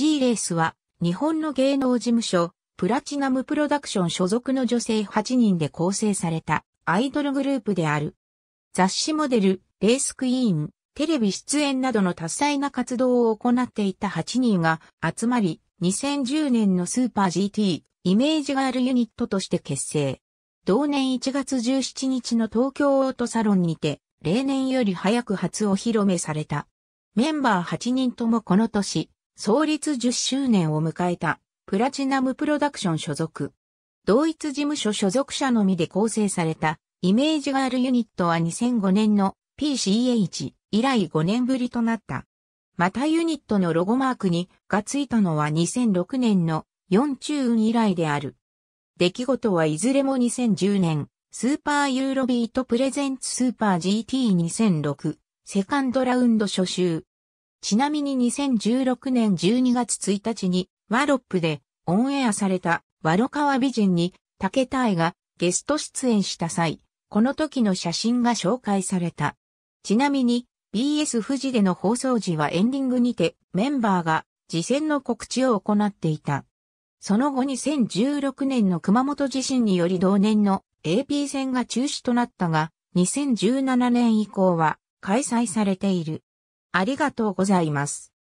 G レースは日本の芸能事務所プラチナムプロダクション所属の女性8人で構成されたアイドルグループである。雑誌モデル、レースクイーン、テレビ出演などの多彩な活動を行っていた8人が集まり、2010年のスーパー GT、イメージガールユニットとして結成。同年1月17日の東京オートサロンにて、例年より早く初お披露目された。メンバー8人ともこの年、創立10周年を迎えた、プラチナムプロダクション所属。同一事務所所属者のみで構成された、イメージガールユニットは2005年の PCH 以来5年ぶりとなった。またユニットのロゴマークにがついたのは2006年の4中運以来である。出来事はいずれも2010年、スーパーユーロビートプレゼンツスーパー GT2006 セカンドラウンド初週、ちなみに2016年12月1日に、ワロップでオンエアされた、ワロカワ美人に、竹田愛がゲスト出演した際、この時の写真が紹介された。ちなみに、BS 富士での放送時はエンディングにて、メンバーが事前の告知を行っていた。その後2016年の熊本地震により同年の AP 戦が中止となったが、2017年以降は開催されている。ありがとうございます。